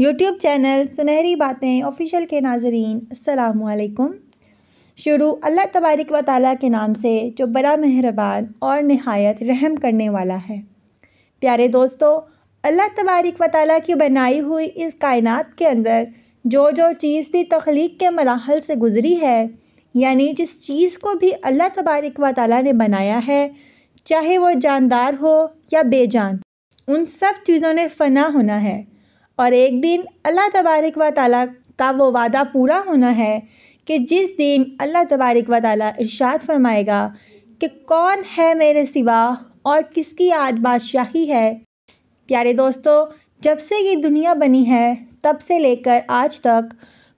YouTube channel सुनहरी बातें official के नाजरीन असलकुम शुरू अल्लाह तबारक व ताली के नाम से जो बड़ा मेहरबान और नहायत रहम करने वाला है प्यारे दोस्तों अल्लाह तबारक व ताली की बनाई हुई इस कायनात के अंदर जो जो चीज़ भी तख्लीक के मराहल से गुज़री है यानी जिस चीज़ को भी अल्लाह तबारक व ताली ने बनाया है चाहे वो जानदार हो या बेजान उन सब चीज़ों ने फ़ना होना है और एक दिन अल्लाह तबारक व ताली का वो वादा पूरा होना है कि जिस दिन अल्लाह तबारक व ताली इर्शाद फरमाएगा कि कौन है मेरे सिवा और किसकी आज बादशाही है प्यारे दोस्तों जब से ये दुनिया बनी है तब से लेकर आज तक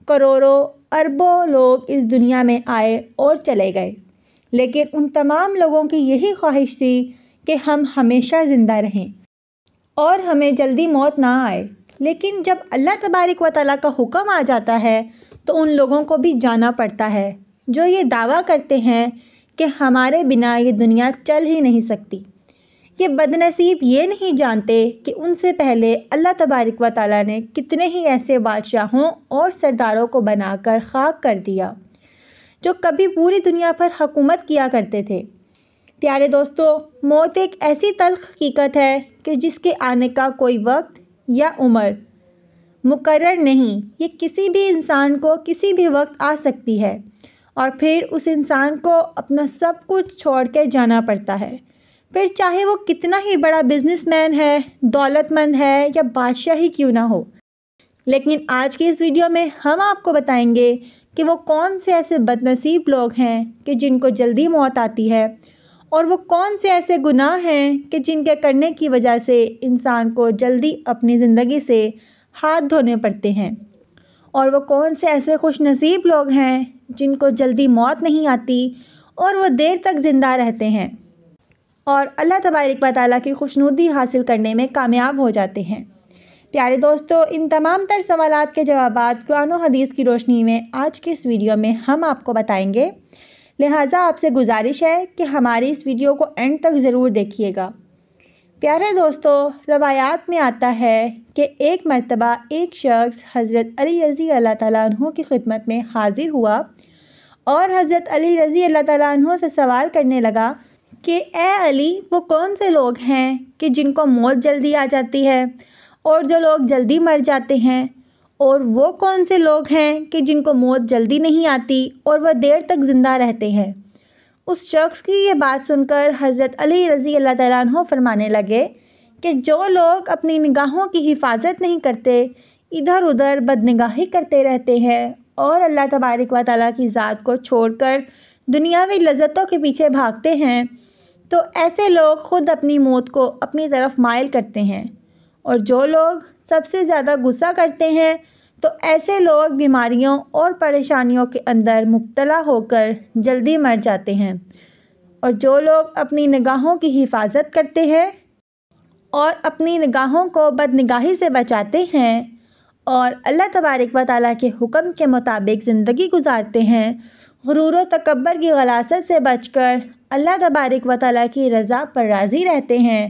करोड़ों अरबों लोग इस दुनिया में आए और चले गए लेकिन उन तमाम लोगों की यही ख्वाहिश थी कि हम हमेशा ज़िंदा रहें और हमें जल्दी मौत ना आए लेकिन जब अल्लाह तबारक व ताली का हुक्म आ जाता है तो उन लोगों को भी जाना पड़ता है जो ये दावा करते हैं कि हमारे बिना ये दुनिया चल ही नहीं सकती ये बदनसीब ये नहीं जानते कि उनसे पहले अल्लाह तबारक व ताली ने कितने ही ऐसे बादशाहों और सरदारों को बनाकर खाक कर दिया जो कभी पूरी दुनिया पर हकूमत किया करते थे प्यारे दोस्तों मौत एक ऐसी तल्ख हकीकत है कि जिसके आने का कोई वक्त या उम्र मुकर नहीं ये किसी भी इंसान को किसी भी वक्त आ सकती है और फिर उस इंसान को अपना सब कुछ छोड़ के जाना पड़ता है फिर चाहे वो कितना ही बड़ा बिजनेसमैन है दौलतमंद है या बादशाह ही क्यों ना हो लेकिन आज की इस वीडियो में हम आपको बताएंगे कि वो कौन से ऐसे बदनसीब लोग हैं कि जिनको जल्दी मौत आती है और वो कौन से ऐसे गुनाह हैं कि जिनके करने की वजह से इंसान को जल्दी अपनी ज़िंदगी से हाथ धोने पड़ते हैं और वो कौन से ऐसे खुश नसीब लोग हैं जिनको जल्दी मौत नहीं आती और वो देर तक ज़िंदा रहते हैं और अल्लाह तबारक वाली की खुशनुदी हासिल करने में कामयाब हो जाते हैं प्यारे दोस्तों इन तमाम तर सवाल के जवाब कुरान हदीस की रोशनी में आज के इस वीडियो में हम आपको बताएँगे लिहाजा आपसे गुजारिश है कि हमारी इस वीडियो को एंड तक ज़रूर देखिएगा प्यारे दोस्तों रवायात में आता है कि एक मरतबा एक शख्स हज़रत अली रज़ी अल्लाह तु की ख़िदमत में हाज़िर हुआ और हज़रत अली रज़ी अल्लाह तु से सवाल करने लगा कि ए अली वो कौन से लोग हैं कि जिनको मौत जल्दी आ जाती है और जो लोग जल्दी मर जाते हैं और वो कौन से लोग हैं कि जिनको मौत जल्दी नहीं आती और वह देर तक ज़िंदा रहते हैं उस शख्स की ये बात सुनकर हज़रत अली रज़ी अल्लाह तैन फरमाने लगे कि जो लोग अपनी निगाहों की हिफाजत नहीं करते इधर उधर बदनिगाही करते रहते हैं और अल्लाह तबारक व ताली की ज़ात को छोड़कर दुनियावी लज्जतों के पीछे भागते हैं तो ऐसे लोग ख़ुद अपनी मौत को अपनी तरफ मायल करते हैं और जो लोग सबसे ज़्यादा गुस्सा करते हैं तो ऐसे लोग बीमारियों और परेशानियों के अंदर मुबतला होकर जल्दी मर जाते हैं और जो लोग अपनी निगाहों की हिफाजत करते हैं और अपनी निगाहों को बदनिगाही से बचाते हैं और अल्लाह तबारक व ताली के हुक्म के मुताबिक ज़िंदगी गुजारते हैं गुरूर व तकबर की गलासत से बचकर अल्लाह तबारक व ताली की रज़ा पर राज़ी रहते हैं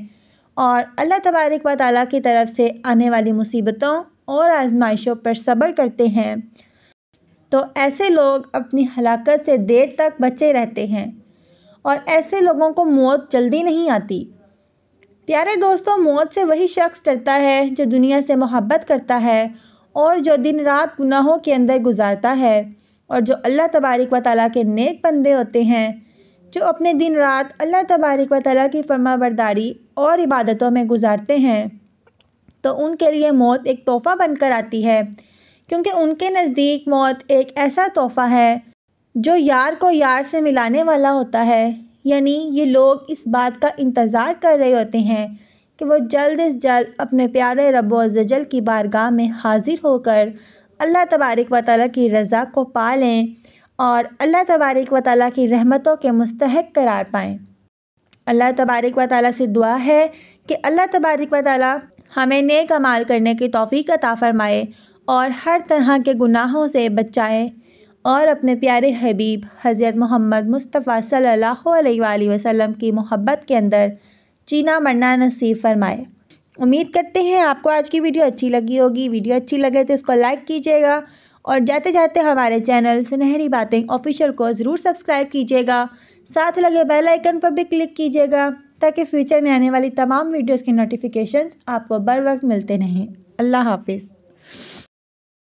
और अल्लाह तबारक व ताली की तरफ से आने वाली मुसीबतों और आजमाइशों पर सब्र करते हैं तो ऐसे लोग अपनी हलाकत से देर तक बचे रहते हैं और ऐसे लोगों को मौत जल्दी नहीं आती प्यारे दोस्तों मौत से वही शख्स डरता है जो दुनिया से मोहब्बत करता है और जो दिन रात गुनाहों के अंदर गुजारता है और जो अल्लाह तबारक व ताली के नेक बंदे होते हैं जो अपने दिन रात अल्लाह तबारक व तला की फर्माबरदारी और इबादतों में गुजारते हैं तो उनके लिए मौत एक तोहफ़ा बनकर आती है क्योंकि उनके नज़दीक मौत एक ऐसा तोहफ़ा है जो यार को यार से मिलाने वाला होता है यानी ये लोग इस बात का इंतज़ार कर रहे होते हैं कि वो जल्द से जल्द अपने प्यारे रब अजल की बारगाह में हाज़िर होकर अल्लाह तबारक व ताली की रज़ा को पा लें और अल्लाह तबारक व ताली की रहमतों के मुस्तक करार पाएँ अल्लाह तबारक व ताली से दुआ है कि अल्लाह तबारक व ताली हमें नए कमाल करने की तोफ़ी का फ़रमाए और हर तरह के गुनाहों से बचाए और अपने प्यारे हबीब हज़रत मोहम्मद मुस्तफ़ा सल्ला वसलम की मोहब्बत के अंदर चीना मरना नसीब फरमाए उम्मीद करते हैं आपको आज की वीडियो अच्छी लगी होगी वीडियो अच्छी लगे तो इसको लाइक कीजिएगा और जाते जाते हमारे चैनल सुनहरी बातें ऑफिशियल को ज़रूर सब्सक्राइब कीजिएगा साथ लगे बेल आइकन पर भी क्लिक कीजिएगा ताकि फ्यूचर में आने वाली तमाम वीडियोस के नोटिफिकेशंस आपको बर वक्त मिलते रहें अल्लाह हाफिज़